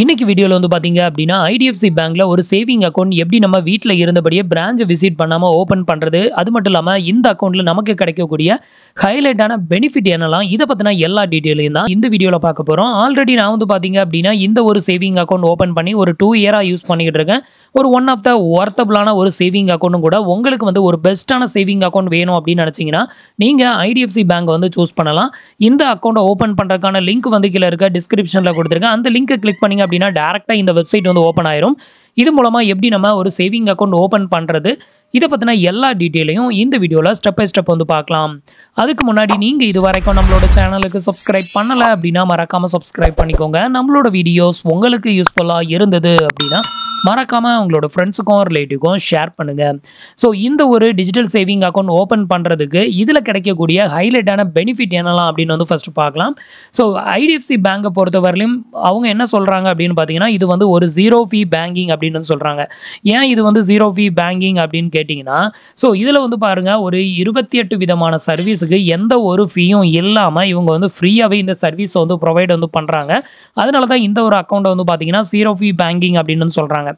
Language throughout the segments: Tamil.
இன்னைக்கு வீடியோவில் வந்து பார்த்தீங்க அப்படின்னா ஐடிஎஃப்சி பேங்க்கில் ஒரு சேவிங் அக்கௌண்ட் எப்படி நம்ம வீட்டில் இருந்தபடியே பிரான்ச் விசிட் பண்ணாமல் ஓப்பன் பண்ணுறது அது மட்டும் இல்லாமல் இந்த அக்கௌண்ட்டில் நமக்கு கிடைக்கக்கூடிய ஹைலைட்டான பெனிஃபிட் என்னலாம் இதை பற்றின எல்லா டீட்டெயிலையும் தான் இந்த வீடியோவில் பார்க்க போகிறோம் ஆல்ரெடி நான் வந்து பார்த்தீங்க அப்படின்னா இந்த ஒரு சேவிங் அக்கௌண்ட் ஓப்பன் பண்ணி ஒரு டூ இயராக யூஸ் பண்ணிக்கிட்டு இருக்கேன் ஒரு ஒன் ஆஃப் த ஒர்த்தபிளான ஒரு சேவிங் அக்கௌண்ட்டும் கூட உங்களுக்கு வந்து ஒரு பெஸ்ட்டான சேவிங் அக்கௌண்ட் வேணும் அப்படின்னு நினச்சிங்கன்னா நீங்கள் ஐடிஎஃப்சி பேங்க் வந்து சூஸ் பண்ணலாம் இந்த அக்கௌண்ட்டை ஓப்பன் பண்ணுறதுக்கான லிங்க் வந்து கீழே இருக்க டிஸ்கிரிப்ஷனில் கொடுத்துருக்கேன் அந்த லிங்க்கை கிளிக் பண்ணிங்க அப்படின்னா டேரெக்டாக இந்த வெப்சைட் வந்து ஓப்பன் ஆயிரும் இது மூலமாக எப்படி நம்ம ஒரு சேவிங் அக்கௌண்ட் ஓப்பன் பண்ணுறது இதை பற்றின எல்லா டீட்டெயிலையும் இந்த வீடியோவில் ஸ்டெப் பை ஸ்டெப் வந்து பார்க்கலாம் அதுக்கு முன்னாடி நீங்கள் இது வரைக்கும் நம்மளோட சேனலுக்கு சப்ஸ்கிரைப் பண்ணலை அப்படின்னா மறக்காமல் சப்ஸ்கிரைப் பண்ணிக்கோங்க நம்மளோட வீடியோஸ் உங்களுக்கு யூஸ்ஃபுல்லாக இருந்தது அப்படின்னா மறக்காமல் உங்களோட ஃப்ரெண்ட்ஸுக்கும் ரிலேட்டிவ்க்கும் ஷேர் பண்ணுங்கள் ஸோ இந்த ஒரு டிஜிட்டல் சேவிங் அக்கௌண்ட் ஓப்பன் பண்ணுறதுக்கு இதில் கிடைக்கக்கூடிய ஹைலைட்டான பெனிஃபிட் என்னலாம் அப்படின்னு வந்து ஃபஸ்ட்டு பார்க்கலாம் ஸோ ஐடிஎஃப்சி பேங்கை பொறுத்தவரையிலும் அவங்க என்ன சொல்கிறாங்க அப்படின்னு பார்த்தீங்கன்னா இது வந்து ஒரு ஜீரோ ஃபீ பேங்கிங் அப்படின்னு சொல்கிறாங்க ஏன் இது வந்து ஜீரோ ஃபீ பேங்கிங் அப்படின்னு கேட்டிங்கன்னா ஸோ இதில் வந்து பாருங்கள் ஒரு இருபத்தி எட்டு விதமான சர்வீஸுக்கு எந்த ஒரு ஃபீயும் இல்லாமல் இவங்க வந்து ஃப்ரீயாகவே இந்த சர்வீஸை வந்து ப்ரொவைட் வந்து பண்ணுறாங்க அதனால தான் இந்த ஒரு அக்கௌண்ட்டை வந்து பார்த்தீங்கன்னா சீரோ ஃபீ பேங்கிங் அப்படின்னு சொல்கிறாங்க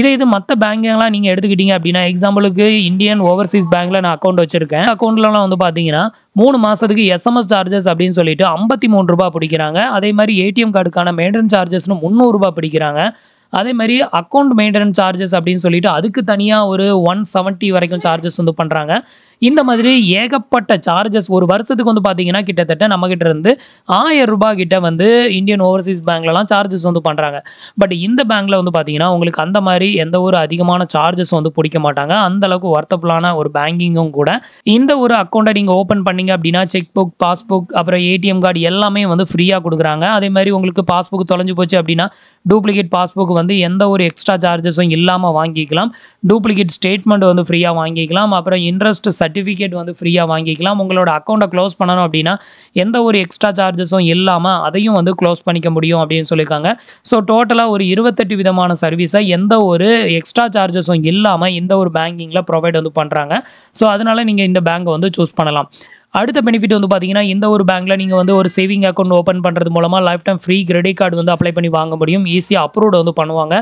இதே இது மற்ற பேங்கெல்லாம் நீங்கள் எடுத்துக்கிட்டீங்க அப்படின்னா எக்ஸாம்பிளுக்கு இந்தியன் ஓவர்சீஸ் பேங்க்கில் நான் அக்கௌண்ட் வச்சுருக்கேன் அக்கௌண்ட்லலாம் வந்து பார்த்தீங்கன்னா மூணு மாதத்துக்கு எஸ்எம்எஸ் சார்ஜஸ் அப்படின்னு சொல்லிட்டு ஐம்பத்தி மூணு ரூபா பிடிக்கிறாங்க அதே மாதிரி ஏடிஎம் கார்டுக்கான மெயின்டெனன்ஸ் சார்ஜஸ்னு முந்நூறுரூபா பிடிக்கிறாங்க அதே மாதிரி அக்கௌண்ட் மெயின்டெனன்ஸ் சார்ஜஸ் அப்படின்னு சொல்லிட்டு அதுக்கு தனியாக ஒரு ஒன் செவன்ட்டி வரைக்கும் சார்ஜஸ் வந்து பண்ணுறாங்க இந்த மாதிரி ஏகப்பட்ட சார்ஜஸ் ஒரு வருஷத்துக்கு வந்து பார்த்தீங்கன்னா கிட்டத்தட்ட நம்மக்கிட்ட இருந்து ஆயிரம் ரூபாய் கிட்ட வந்து இந்தியன் ஓவர்சீஸ் பேங்க்லலாம் சார்ஜஸ் வந்து பண்ணுறாங்க பட் இந்த பேங்க்கில் வந்து பார்த்தீங்கன்னா உங்களுக்கு அந்த மாதிரி எந்த ஒரு அதிகமான சார்ஜஸ் வந்து பிடிக்க மாட்டாங்க அந்த அளவுக்கு ஒர்த்தபுளான ஒரு பேங்கிங்கும் கூட இந்த ஒரு அக்கௌண்ட்டை நீங்கள் ஓப்பன் பண்ணீங்க அப்படின்னா செக் புக் பாஸ்புக் அப்புறம் ஏடிஎம் கார்டு எல்லாமே வந்து ஃப்ரீயாக கொடுக்குறாங்க அதே மாதிரி உங்களுக்கு பாஸ்புக் தொலைஞ்சு போச்சு அப்படின்னா டூப்ளிகேட் பாஸ்புக் வந்து எந்த ஒரு எக்ஸ்ட்ரா சார்ஜஸும் இல்லாமல் வாங்கிக்கலாம் டூப்ளிகேட் ஸ்டேட்மெண்ட் வந்து ஃப்ரீயாக வாங்கிக்கலாம் அப்புறம் இன்ட்ரெஸ்ட் சர்டிஃபிகேட் வந்து ஃப்ரீயாக வாங்கிக்கலாம் உங்களோட அக்கௌண்ட்டை க்ளோஸ் பண்ணணும் அப்படின்னா எந்த ஒரு எக்ஸ்ட்ரா சார்ஜஸும் இல்லாமல் அதையும் வந்து க்ளோஸ் பண்ணிக்க முடியும் அப்படின்னு சொல்லியிருக்காங்க ஸோ டோட்டலாக ஒரு இருபத்தெட்டு விதமான சர்வீஸை எந்த ஒரு எக்ஸ்ட்ரா சார்ஜஸும் இல்லாமல் இந்த ஒரு பேங்கிங்கில் ப்ரொவைட் வந்து பண்ணுறாங்க ஸோ அதனால் நீங்கள் இந்த பேங்கை வந்து சூஸ் பண்ணலாம் அடுத்த பெனிஃபிட் வந்து பார்த்தீங்கன்னா இந்த ஒரு பேங்க்கில் நீங்கள் வந்து ஒரு சேவிங் அக்கௌண்ட் ஓப்பன் பண்ணுறது மூலமாக lifetime free credit card வந்து அப்ளை பண்ணி வாங்க முடியும் ஈஸியாக அப்ரூவ்டு வந்து பண்ணுவாங்க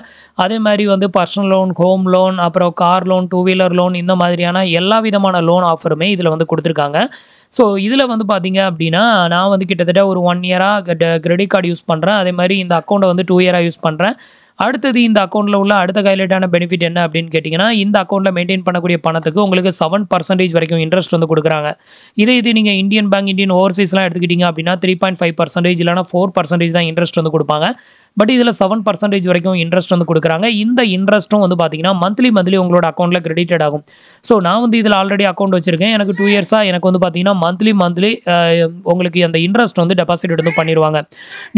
அதே மாதிரி வந்து பர்சனல் லோன் ஹோம் லோன் அப்புறம் car loan two wheeler loan இந்த மாதிரியான எல்லா விதமான லோன் ஆஃபருமே இதில் வந்து கொடுத்துருக்காங்க ஸோ இதில் வந்து பார்த்தீங்க அப்படின்னா நான் வந்து கிட்டத்தட்ட ஒரு ஒன் இயராக கிரெடிட் கார்டு யூஸ் பண்ணுறேன் அதே மாதிரி இந்த அக்கௌண்ட்டை வந்து டூ இயராக யூஸ் பண்ணுறேன் அடுத்தது இந்த அக்கௌண்ட்டில் உள்ள அடுத்த ஹைலைட்டான பெனிஃபிட் என்ன அப்படின்னு கேட்டிங்கன்னா இந்த அக்கௌண்ட்டில் மெயின்டைன் பண்ணக்கூடிய பணத்துக்கு உங்களுக்கு செவன் பர்சன்டேஜ் வரைக்கும் இன்ட்ரெஸ்ட் வந்து கொடுக்குறாங்க இதே இது நீங்கள் இந்தியன் பேங்க் இந்தியன் ஓவர்சீஸ்லாம் எடுத்துக்கிட்டிங்க அப்படின்னா த்ரீ பாயிண்ட் ஃபைவ் பர்சன்டேஜ் இல்லைனா ஃபோர் பர்சன்டேஜ் தான் இன்ட்ரெஸ்ட் வந்து கொடுப்பாங்க பட் இதில் செவன் பர்சன்டேஜ் வரைக்கும் இன்ட்ரெஸ்ட் வந்து கொடுக்குறாங்க இந்த இன்ட்ரெஸ்ட்டும் வந்து பார்த்தீங்கன்னா மந்த்லி மந்த்லி உங்களோட அக்கௌண்ட்டில் கிரெடிட்டட் ஆகும் ஸோ நான் வந்து இதில் ஆல்ரெடி அக்கௌண்ட் வச்சிருக்கேன் எனக்கு டூ இயர்ஸாக எனக்கு வந்து பார்த்தீங்கன்னா மந்த்லி மந்த்லி உங்களுக்கு அந்த இன்ட்ரெஸ்ட் வந்து டெபாசிட் வந்து பண்ணிடுவாங்க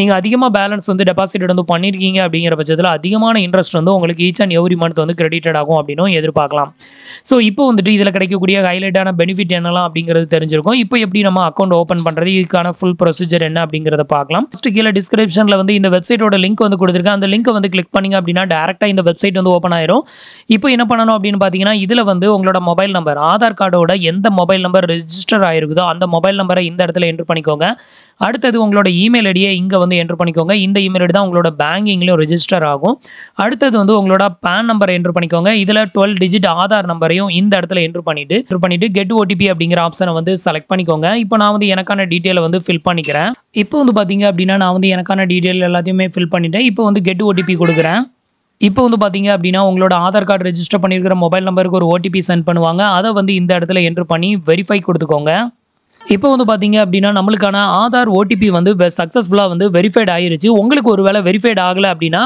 நீங்கள் அதிகமாக பேலன்ஸ் வந்து டெபாசிட் வந்து பண்ணியிருக்கீங்க அப்படிங்கிற பட்சத்தில் அதிகமான இன்ட்ரெஸ்ட் வந்து உங்களுக்கு ஈச் அண்ட் எவ்ரி மந்த் வந்து கிரெடிட்டட் ஆகும் அப்படின்னும் எதிர்பார்க்கலாம் ஸோ இப்போ வந்துட்டு இதில் கிடைக்கக்கூடிய ஹைலைட்டான பெனிஃபிட் என்னலாம் அப்படிங்கிறது தெரிஞ்சிருக்கும் இப்போ எப்படி நம்ம அக்கௌண்ட் ஓப்பன் பண்ணுறது இதுக்கான ஃபுல் ப்ரொசீஜர் என்ன அப்படிங்கிறத பார்க்கலாம் ஃபஸ்ட்டு கீழே டிஸ்கிரிப்ஷனில் வந்து இந்த வெப்சைட்டோட லிங்க் வந்து கொடுத்துருக்கேன் அந்த லிங்க்கை வந்து கிளிக் பண்ணிங்க அப்படின்னா டேரெக்டாக இந்த வெப்சைட் வந்து ஓப்பன் ஆயிரும் இப்போ என்ன பண்ணணும் அப்படின்னு பார்த்தீங்கன்னா இதில் வந்து உங்களோட மொபைல் நம்பர் ஆதார் கார்டோட எந்த மொபைல் நம்பர் ரிஜிஸ்டர் ஆயிருக்குதோ அந்த மொபைல் நம்பரை இந்த இடத்துல என்ட்ரு பண்ணிக்கோங்க அடுத்தது உங்களோட இமெயில் ஐடியை இங்கே வந்து என்ட்ரு பண்ணிக்கோங்க இந்த இமெயில் ஐடி தான் உங்களோட பேங்கிங்லேயும் ரிஜிஸ்டர் ஆகும் அடுத்தது வந்து உங்களோட பேன் நம்பரை என்ட்ரு பண்ணிக்கோங்க இதில் டுவெல் டிஜிட் ஆதார் நம்பரையும் இந்த இடத்துல என்ட்ரு பண்ணிட்டு என்ட்ரு பண்ணிட்டு கெட் ஓடிபி அப்படிங்கிற ஆப்ஷனை வந்து செலக்ட் பண்ணிக்கோங்க இப்போ நான் வந்து எனக்கான டீட்டெயிலை வந்து ஃபில் பண்ணிக்கிறேன் இப்போ வந்து பார்த்தீங்க அப்படின்னா நான் வந்து எனக்கான டீட்டெயில் எல்லாத்தையுமே ஃபில் பண்ணிட்டேன் இப்போ வந்து கெட் ஓடிபி கொடுக்குறேன் இப்போ வந்து பார்த்தீங்க அப்படின்னா உங்களோட ஆதார் கார்டு ரெஜிஸ்டர் பண்ணியிருக்கிற மொபைல் நம்பருக்கு ஒரு ஓடிபி சென்ட் பண்ணுவாங்க அதை வந்து இந்த இடத்துல என்ட்ரு பண்ணி வெரிஃபை கொடுத்துக்கோங்க இப்போ வந்து பார்த்தீங்க அப்படின்னா நம்மளுக்கான ஆதார் ஓடிபி வந்து சக்ஸஸ்ஃபுல்லாக வந்து வெரிஃபைட் ஆயிருச்சு உங்களுக்கு ஒரு வேலை வெரிஃபைட் ஆகலை அப்படின்னா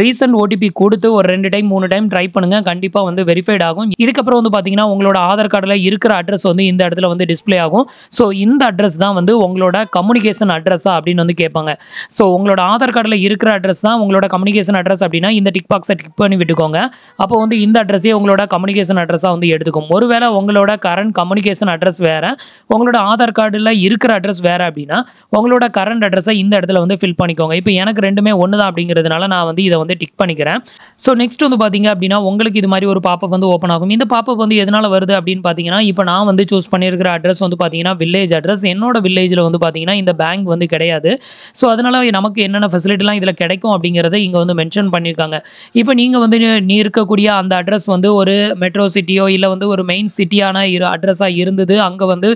ரீசெண்ட் ஓடிபி கொடுத்து ஒரு ரெண்டு டைம் மூணு டைம் ட்ரை பண்ணுங்கள் கண்டிப்பாக வந்து வெரிஃபைட் ஆகும் இதுக்கப்புறம் வந்து பார்த்தீங்கன்னா உங்களோட ஆதார் கார்டில் இருக்கிற அட்ரஸ் வந்து இந்த இடத்துல வந்து டிஸ்பிளே ஆகும் ஸோ இந்த அட்ரஸ் தான் வந்து உங்களோட கம்யூனிகேஷன் அட்ரஸா அப்படின்னு வந்து கேட்பாங்க ஸோ உங்களோட ஆதார் கார்டில் இருக்கிற அட்ரஸ் தான் உங்களோட கம்யூனிகேஷன் அட்ரஸ் அப்படின்னா இந்த டிக் பாக்ஸை டிக் பண்ணி விட்டுக்கோங்க அப்போ வந்து இந்த அட்ரஸே உங்களோட கம்யூனிகேஷன் அட்ரஸாக வந்து எடுத்துக்கும் ஒருவேளை உங்களோட கரண்ட் கம்யூனிகேஷன் அட்ரஸ் வேறு உங்களோட ஆதார் ஆதார் கார்டில் இருக்கிற அட்ரஸ் வேறு அப்படின்னா உங்களோட கரண்ட் அட்ரஸை இந்த இடத்துல வந்து ஃபில் பண்ணிக்கோங்க இப்போ எனக்கு ரெண்டுமே ஒன்று தான் அப்படிங்கிறதுனால நான் வந்து இதை வந்து டிக் பண்ணிக்கிறேன் ஸோ நெக்ஸ்ட் வந்து பார்த்திங்க அப்படின்னா உங்களுக்கு இது மாதிரி ஒரு பாப்பப் வந்து ஓப்பன் ஆகும் இந்த பாப்பப் வந்து எதனால் வருது அப்படின்னு பார்த்தீங்கன்னா இப்போ நான் வந்து சூஸ் பண்ணியிருக்கிற அட்ரஸ் வந்து பார்த்தீங்கன்னா வில்லேஜ் அட்ரஸ் என்னோட வில்லேஜில் வந்து பார்த்திங்கன்னா இந்த பேங்க் வந்து கிடையாது ஸோ அதனால் நமக்கு என்னென்ன ஃபெசிலிட்டிலாம் இதில் கிடைக்கும் அப்படிங்கிறத இங்கே வந்து மென்ஷன் பண்ணியிருக்காங்க இப்போ நீங்கள் வந்து நீ இருக்கக்கூடிய அந்த அட்ரஸ் வந்து ஒரு மெட்ரோ சிட்டியோ இல்லை வந்து ஒரு மெயின் சிட்டியான இரு அட்ரஸாக இருந்தது அங்கே வந்து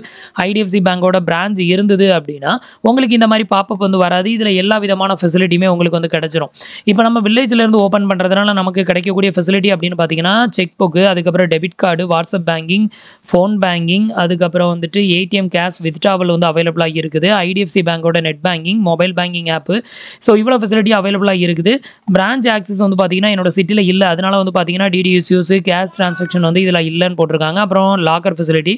ஐடிஎஃப்சி பேங்கோட பிரான்ச் இருந்தது அப்படின்னா உங்களுக்கு இந்த மாதிரி பாப்பப் வந்து வராது இதில் எல்லா விதமான ஃபெசிலிட்டியுமே உங்களுக்கு வந்து கிடச்சிரும் இப்போ நம்ம வில்லேஜ்லேருந்து ஓப்பன் பண்ணுறதுனால நமக்கு கிடைக்கக்கூடிய ஃபெசிலிட்டி அப்படின்னு பார்த்தீங்கன்னா செக் புக்கு அதுக்கப்புறம் debit card WhatsApp banking phone banking அதுக்கப்புறம் வந்துட்டு ஏடிஎம் கேஷ் வித்ட்ராவல் வந்து அவைலபிளாக இருக்குது ஐடிஎஃப்சி பேங்கோட net banking mobile banking app so இவ்வளோ ஃபெசிலிட்டி அவைலபிளாக இருக்குது பிரான்ச் ஆக்சஸ் வந்து பார்த்தீங்கன்னா என்னோட சிட்டியில் இல்லை அதனால் வந்து பார்த்தீங்கன்னா டிடிஎஸ்யூஸ் கேஷ் ட்ரான்ஸாக்ஷன் வந்து இதில் இல்லைன்னு போட்டிருக்காங்க அப்புறம் locker facility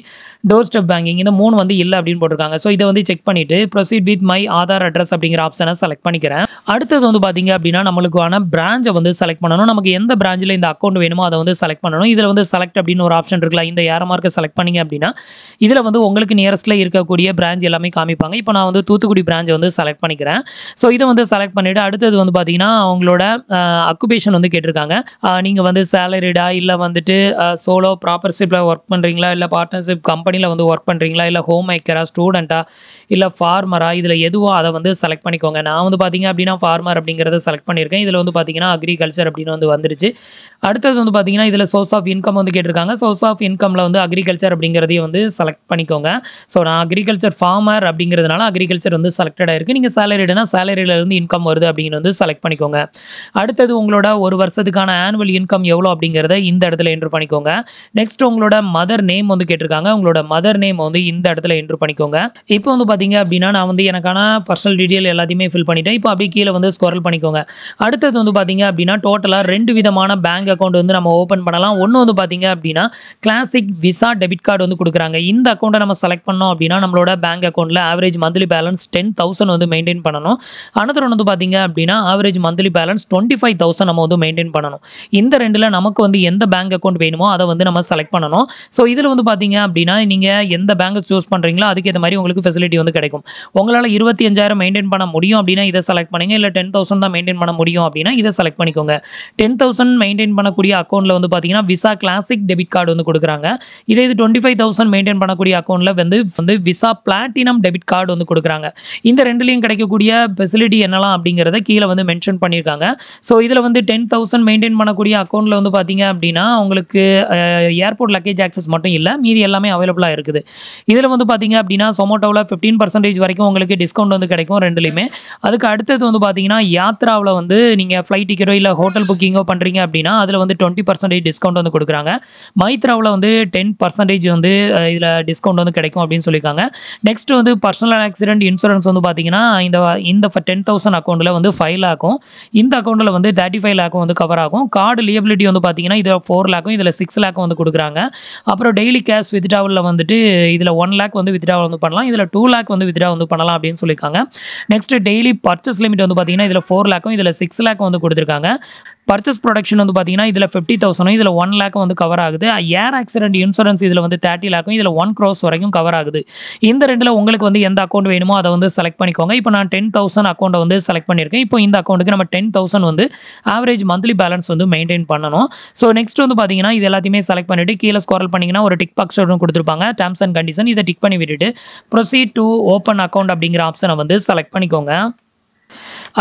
doorstep banking இந்த மூணு வந்து இல்லை அப்படின்னு போட்டிருக்காங்க ஸோ இதை வந்து செக் பண்ணிட்டு proceed with my Aadhaar address அப்படிங்கிற ஆப்ஷனை செலக்ட் பண்ணிக்கிறேன் அடுத்தது வந்து பார்த்தீங்க அப்படின்னா நம்மளுக்கான பிரான்ச்சை வந்து செலக்ட் பண்ணணும் நமக்கு எந்த பிரான்ச்சில் இந்த அக்கௌண்ட் வேணுமோ அதை வந்து செலக்ட் பண்ணணும் இதில் வந்து செலக்ட் அப்படின்னு ஒரு ஆப்ஷன் இருக்குல்ல இந்த ஏற மார்க்கை செலக்ட் பண்ணிங்க அப்படின்னா இதில் வந்து உங்களுக்கு நியரஸ்ட்டில் இருக்கக்கூடிய பிரான்ச் எல்லாமே காமிப்பாங்க இப்போ நான் வந்து தூத்துக்குடி பிரான்ச்சை வந்து செலக்ட் பண்ணிக்கிறேன் ஸோ இதை வந்து செலக்ட் பண்ணிவிட்டு அடுத்தது வந்து பார்த்தீங்கன்னா அவங்களோட அக்குபேஷன் வந்து கேட்டிருக்காங்க நீங்கள் வந்து சேலரிடா இல்லை வந்துட்டு சோலோ ப்ராப்பர்ஷிப்பில் ஒர்க் பண்ணுறீங்களா இல்லை பார்ட்னர்ஷிப் கம்பெனியில் வந்து ஒர்க் பண்ணுறீங்களா இல்லை ஹோம் மேக்கராக ஸ்டூடெண்ட்டாக இல்லை ஃபார்மராக இதில் எதுவோ அதை வந்து செலக்ட் பண்ணிக்கோங்க நான் வந்து பார்த்திங்க அப்படின்னா ஃபார்மர் அப்படிங்கிறத செலக்ட் பண்ணியிருக்கேன் இதில் வந்து பார்த்திங்கன்னா அக்ரிகல்ச்சர் அப்படின்னு வந்து வந்துருச்சு அடுத்தது வந்து பார்த்திங்கன்னா இதில் சோர்ஸ் ஆஃப் இன்கம் வந்து கேட்டிருக்காங்க சோர்ஸ் ஆஃப் இன்கமில் வந்து அக்ரிகல்ச்சர் அப்படிங்கிறதையும் வந்து செலக்ட் பண்ணிக்கோங்க ஸோ நான் அக்ரிகல்ச்சர் ஃபார்மர் அப்படிங்கிறதுனால அக்ரிகல்ச்சர் வந்து செலக்டடாக இருக்குது நீங்கள் சேலரிடுனா சேலரியிலேருந்து இன்கம் வருது அப்படின்னு வந்து செலக்ட் பண்ணிக்கோங்க அடுத்தது உங்களோட ஒரு வருஷத்துக்கான ஆனுவல் இன்கம் எவ்வளோ அப்படிங்கிறத இந்த இடத்துல என்ட்ரு பண்ணிக்கோங்க நெக்ஸ்ட் உங்களோட மதர் நேம் வந்து கேட்டிருக்காங்க உங்களோட மதர் நேம் வந்து இந்த இடத்துல என்ட்ரு பண்ணிக்கோங்க இப்போ வந்து பார்த்தீங்க அப்படின்னா நான் வந்து எனக்கான பர்சனல் டீட்டெயில் எல்லாத்தையுமே ஃபில் பண்ணிட்டேன் இப்போ அப்படியே கீழே வந்து ஸ்கொரல் பண்ணிக்கோங்க அடுத்தது வந்து பார்த்தீங்க அப்படின்னா டோட்டலாக ரெண்டு விதமான பேங்க் அக்கௌண்ட் வந்து நம்ம ஓப்பன் பண்ணலாம் ஒன்று வந்து பார்த்தீங்க அப்படின்னா கிளாசிக் விசா டெபிட் கார்டு வந்து கொடுக்குறாங்க இந்த அக்கௌண்ட்டை நம்ம செலக்ட் பண்ணோம் அப்படின்னா நம்மளோட பேங்க் அக்கௌண்ட்டில் average monthly balance ten thousand வந்து மெயின்டைன் பண்ணணும் அனதர் வந்து பார்த்தீங்க அப்படின்னா average monthly balance twenty five thousand நம்ம வந்து மெயின்டைன் பண்ணணும் இந்த ரெண்டில் நமக்கு வந்து எந்த பேங்க் அக்கௌண்ட் வேணுமோ அதை வந்து நம்ம செலக்ட் பண்ணணும் ஸோ இதில் வந்து பார்த்தீங்க அப்படின்னா நீங்கள் எந்த பேங்க் சூஸ் பண்ணுறீங்க அதுக்கு ஏற்ற மாதிரி உங்களுக்கு ஃபெசிலிட்டி வந்து கிடைக்கும் உங்களால் இருபத்தி அஞ்சாயிரம் மெயின்டைன் பண்ண முடியும் அப்படின்னா இதை செலக்ட் பண்ணுங்கள் இல்லை டென் தௌசண்ட் தான் மெயின்டைன் பண்ண முடியும் அப்படின்னா இதை செலக்ட் பண்ணிக்கோங்க டென் தௌசண்ட் மெயின்டைன் பண்ணக்கூடிய அக்கௌண்ட்டில் வந்து பார்த்தீங்கன்னா விசா கிளாசிக் டெபிட் கார்டு வந்து கொடுக்குறாங்க இதே இது டுவெண்ட்டி ஃபைவ் தௌசண்ட் மெயின்டைன் பண்ணக்கூடிய அக்கௌண்ட்டில் வந்து வந்து விசா பிளாட்டினம் டெபிட் கார்டு வந்து கொடுக்குறாங்க இந்த ரெண்டுலேயும் கிடைக்கக்கூடிய ஃபெசிலிட்டி என்னலாம் அப்படிங்கிறத கீழே வந்து மென்ஷன் பண்ணியிருக்காங்க ஸோ இதில் வந்து டென் தௌசண்ட் மெயின்டைன் பண்ணக்கூடிய அக்கௌண்ட்டில் வந்து பார்த்தீங்க அப்படின்னா உங்களுக்கு ஏர்போர்ட் லக்கேஜ் ஆக்சஸ் மட்டும் இல்லை மீதி எல்லாமே அவைலபிளாக இருக்குது இதில் வந்து பார்த்தீங்கன்னா பார்த்தீங்க அப்படின்னா சொமோட்டோவில் ஃபிஃப்டீன் பர்சன்டேஜ் வரைக்கும் உங்களுக்கு டிஸ்கவுண்ட் வந்து கிடைக்கும் ரெண்டுலேயுமே அதுக்கு அடுத்தது வந்து பார்த்தீங்கன்னா யாத்ராவில் வந்து நீங்கள் ஃப்ளைட் டிக்கெட்டோ இல்லை ஹோட்டல் புக்கிங்கோ பண்ணுறீங்க அப்படின்னா அதில் வந்து டுவெண்ட்டி பர்சன்டேஜ் டிஸ்கவுண்ட் வந்து கொடுக்குறாங்க மைத்ராவில் வந்து டென் பர்சன்டேஜ் வந்து இதில் டிஸ்கவுண்ட் வந்து கிடைக்கும் அப்படின்னு சொல்லியிருக்காங்க நெக்ஸ்ட் வந்து பர்சனல் ஆக்சிடென்ட் இன்சூரன்ஸ் வந்து பார்த்தீங்கன்னா இந்த இந்த டென் தௌசண்ட் அக்கௌண்ட்டில் வந்து ஃபைவ் லேக்கும் இந்த அக்கௌண்ட்டில் வந்து தேர்ட்டி ஃபைவ் லேக்கும் வந்து கவர் ஆகும் கார்டு லியபிலிட்டி வந்து பார்த்தீங்கன்னா இதில் ஃபோர் லேக்கும் இதில் சிக்ஸ் லேக்கும் வந்து கொடுக்குறாங்க அப்புறம் டெய்லி கேஷ் வித்ட்ராவலில் வந்துட்டு இதில் ஒன் லேக் வந்து வித்ரா வந்து பண்ணலாம் இதில் டூ லேக் வந்து வித்ரா வந்து பண்ணலாம் அப்படின்னு சொல்லியிருக்காங்க நெக்ஸ்ட் டெய்லி பர்ச்சேஸ் லிமிட் வந்து பார்த்தீங்கன்னா இதில் ஃபோர் லேக்கும் இதில் சிக்ஸ் லேக்கும் வந்து கொடுத்துருக்காங்க பர்ச்சேஸ் ப்ரொடக்ஷன் வந்து பார்த்தீங்கன்னா இதில் ஃபிஃப்டி தௌசண்டும் இதில் ஒன் லேக்கும் வந்து கவர் ஆகுது ஏர் ஆக்சிடென்ட் இன்சூரன்ஸ் இதில் வந்து தேர்ட்டி லேக்கும் இதில் ஒன் க்ரோஸ் வரைக்கும் கவர் ஆகுது இந்த ரெண்டில் உங்களுக்கு வந்து எந்த அக்கௌண்ட் வேணுமோ அதை வந்து செலக்ட் பண்ணிக்கோங்க இப்போ நான் டென் தௌசண்ட் அக்கௌண்ட்டை வந்து செலக்ட் பண்ணியிருக்கேன் இப்போ இந்த அக்கௌண்ட்டுக்கு நம்ம டென் தௌசண்ட் வந்து ஆவரேஜ் மந்த்லி பேலன்ஸ் வந்து மெயின்டைன் பண்ணணும் ஸோ நெக்ஸ்ட் வந்து பார்த்தீங்கன்னா இது எல்லாத்தையுமே செலக்ட் பண்ணிவிட்டு கீழே ஸ்கோரல் பண்ணிங்கன்னா ஒரு டிக் பாக்ஸ் ஒன்று கொடுத்துருப்பாங்க டேம்ஸ் அண்ட் கண்டிஷன் இதை டிக் பண்ணி விட்டுட்டு ப்ரொசீட் டு ஓப்பன் அக்கௌண்ட் அப்படிங்கிற ஆப்ஷனை வந்து செலக்ட் பண்ணிக்கோங்க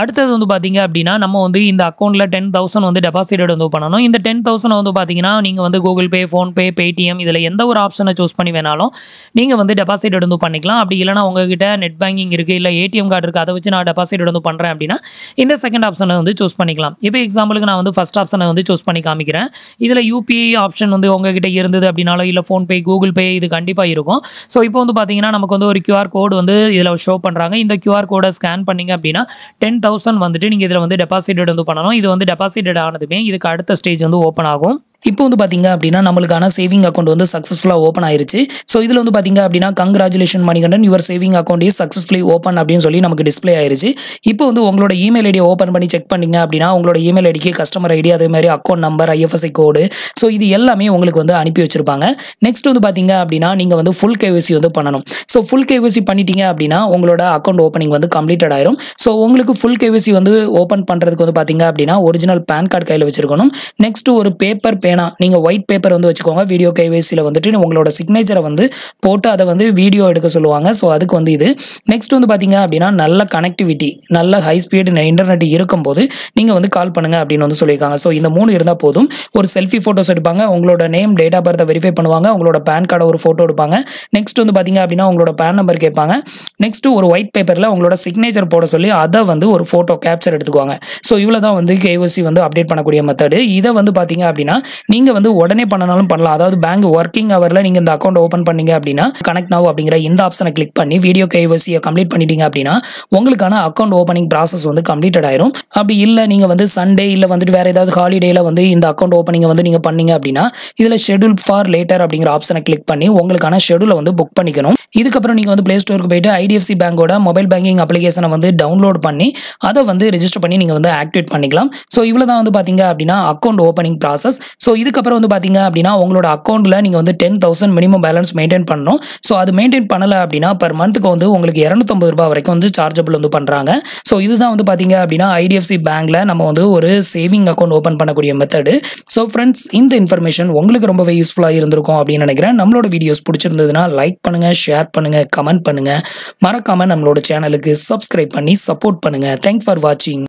அடுத்தது வந்து பார்த்தீங்க அப்படின்னா நம்ம வந்து இந்த அக்கௌண்ட்டில் டென் தௌசண்ட் வந்து டெபாசிட் வந்து பண்ணணும் இந்த டென் தௌசண்ட் வந்து பார்த்தீங்கன்னா நீங்கள் வந்து கூகுள் பே ஃபோன்பே பேடிஎம் இதில் எந்த ஒரு ஆப்ஷனை சூஸ் பண்ணி வேணாலும் நீங்கள் வந்து டெபாசிட் வந்து பண்ணிக்கலாம் அப்படி இல்லைனா உங்ககிட்ட நெட் பேங்கிங் இருக்குது இல்லை ஏடிஎம் கார்டு இருக்குது அதை வச்சு நான் டெபாசிட் வந்து பண்ணுறேன் அப்படின்னா இந்த செகண்ட் ஆப்ஷனை வந்து சூஸ் பண்ணிக்கலாம் இப்போ எக்ஸாம்பிளுக்கு நான் வந்து ஃபஸ்ட் ஆப்ஷனை வந்து சூஸ் பண்ணி காமிக்கிறேன் இதில் யூபிஐ ஆப்ஷன் வந்து உங்ககிட்ட இருந்தது அப்படின்னாலும் இல்லை ஃபோன்பே கூகுள் பே இது கண்டிப்பாக இருக்கும் ஸோ இப்போ வந்து பார்த்தீங்கன்னா நமக்கு வந்து ஒரு கியூஆர் கோடு வந்து இதில் ஷோ பண்ணுறாங்க இந்த கியூஆர் கோடை ஸ்கேன் பண்ணிங்க அப்படின்னா டென் தௌசண்ட் வந்துட்டு நீங்கள் இதில் வந்து டெபாசிட்டட் வந்து பண்ணணும் இது வந்து டெபாசிட்டட் ஆனதுமே இதுக்கு அடுத்த ஸ்டேஜ் வந்து ஓப்பன் ஆகும் இப்போ வந்து பார்த்தீங்க அப்படின்னா நம்மளுக்கான சேவிங் அக்கௌண்ட் வந்து சக்ஸஸ்ஃபுல்லாக ஓப்பன் ஆயிருச்சு ஸோ இதில் வந்து பார்த்தீங்க அப்படின்னா congratulation Manikandan your saving account is successfully open அப்படின்னு சொல்லி நமக்கு டிஸ்பிளே ஆயிருச்சு இப்போ வந்து உங்களோட இமெயில் ஐடியை ஓப்பன் பண்ணி செக் பண்ணிங்க அப்படின்னா உங்களோட இமெயில் ஐடிக்கு கஸ்டமர் ஐடி அதே மாதிரி account number IFSC code so இது எல்லாமே உங்களுக்கு வந்து அனுப்பி வச்சிருப்பாங்க நெக்ஸ்ட் வந்து பார்த்தீங்க அப்படின்னா நீங்கள் வந்து ஃபுல் கேவிசி வந்து பண்ணணும் ஸோ ஃபுல் கேவிசி பண்ணிட்டீங்க அப்படின்னா உங்களோட அக்கௌண்ட் ஓப்பனிங் வந்து கம்ப்ளீட்டட் ஆயிரும் ஸோ உங்களுக்கு ஃபுல் கேவிசி வந்து ஓப்பன் பண்ணுறதுக்கு வந்து பார்த்தீங்க அப்படின்னா ஒரிஜினல் பேன் கார்டு கையில் வச்சிருக்கணும் நெக்ஸ்ட் ஒரு பேப்பர் பே ஏன்னா நீங்கள் ஒயிட் பேப்பர் வந்து வச்சுக்கோங்க வீடியோ கைவேசியில் வந்துட்டு உங்களோட சிக்னேச்சரை வந்து போட்டு அதை வந்து வீடியோ எடுக்க சொல்லுவாங்க ஸோ அதுக்கு வந்து இது நெக்ஸ்ட் வந்து பார்த்தீங்க அப்படின்னா நல்ல கனெக்டிவிட்டி நல்ல ஹை ஸ்பீடு இன்டர்நெட் இருக்கும்போது நீங்கள் வந்து கால் பண்ணுங்கள் அப்படின்னு வந்து சொல்லியிருக்காங்க ஸோ இந்த மூணு இருந்தால் போதும் ஒரு செல்ஃபி ஃபோட்டோஸ் எடுப்பாங்க உங்களோட நேம் டேட் ஆஃப் பர்த்தை வெரிஃபை பண்ணுவாங்க உங்களோட பேன் கார்டை ஒரு ஃபோட்டோ எடுப்பாங்க நெக்ஸ்ட் வந்து பார்த்தீங்க அப்படின்னா உங்களோட பேன் நம்பர் கேட்பாங்க நெக்ஸ்ட் ஒரு ஒயிட் பேப்பரில் உங்களோட சிக்னேச்சர் போட சொல்லி அதை வந்து ஒரு ஃபோட்டோ கேப்சர் எடுத்துக்குவாங்க ஸோ இவ்வளோ தான் வந்து கேஓசி வந்து அப்டேட் பண்ணக்கூடிய மெத்தடு இதை வந்து பார்த்தீங்க அப்படின்னா நீங்கள் வந்து உடனே பண்ணனாலும் பண்ணலாம் அதாவது பேங்க் ஒர்க்கிங் ஹவரில் நீங்கள் இந்த அக்கௌண்ட் ஓப்பன் பண்ணீங்க அப்படின்னா கனெக்ட் நவ் அப்படிங்கிற இந்த ஆப்ஷனை கிளிக் பண்ணி வீடியோ கைவசியை கம்ப்ளீட் பண்ணிட்டீங்க அப்படின்னா உங்களுக்கான அக்கௌண்ட் ஓப்பனிங் ப்ராசஸ் வந்து கம்ப்ளீட்டட் ஆயிரும் அப்படி இல்லை நீங்கள் வந்து சண்டே இல்லை வந்துட்டு வேறு ஏதாவது ஹாலிடேயில் வந்து இந்த அக்கௌண்ட் ஓப்பனிங்கை வந்து நீங்கள் பண்ணீங்க அப்படின்னா இதில் ஷெடியூல் ஃபார் லேட்டர் அப்படிங்கிற ஆப்ஷனை கிளிக் பண்ணி உங்களுக்கான ஷெடியூலை வந்து புக் பண்ணிக்கணும் இதுக்கப்புறம் நீங்கள் வந்து பிளே ஸ்டோருக்கு போயிட்டு ஐடிஎஃப்சி பேங்கோட மொபைல் பேங்கிங் அப்ளிகேஷனை வந்து டவுன்லோட் பண்ணி அதை வந்து ரிஜிஸ்டர் பண்ணி நீங்கள் வந்து ஆக்டிவேட் பண்ணிக்கலாம் ஸோ இவ்வளோ தான் வந்து பார்த்தீங்க அப்படின்னா அக்கௌண்ட் ஓப்பனிங் ப்ராசஸ் ஸோ இதுக்கப்புறம் வந்து பார்த்தீங்க அப்படின்னா உங்களோட அக்கௌண்ட்டில் நீங்கள் வந்து ten thousand minimum balance maintain பண்ணணும் ஸோ அது மெயின்டைன் பண்ணலை அப்படின்னா பர் மந்த்துக்கு வந்து உங்களுக்கு இரநூத்தம்பது ரூபாய் வரைக்கும் வந்து சார்ஜபிள் வந்து பண்ணுறாங்க ஸோ இதுதான் வந்து பார்த்தீங்க அப்படின்னா ஐடிஎஃப்சி பேங்க்கில் நம்ம வந்து ஒரு சேவிங் அக்கௌண்ட் ஓப்பன் பண்ணக்கூடிய மெத்தடு ஸோ ஃப்ரெண்ட்ஸ் இந்த இன்ஃபர்மேஷன் உங்களுக்கு ரொம்பவே யூஸ்ஃபுல்லாக இருந்திருக்கும் அப்படின்னு நினைக்கிறேன் நம்மளோட வீடியோஸ் பிடிச்சிருந்ததுன்னா லைக் பண்ணுங்கள் ஷேர் பண்ணுங்கள் கமெண்ட் பண்ணுங்கள் மறக்காமல் நம்மளோட சேனலுக்கு சப்ஸ்கிரைப் பண்ணி சப்போர்ட் பண்ணுங்கள் தேங்க் ஃபார் வாட்சிங்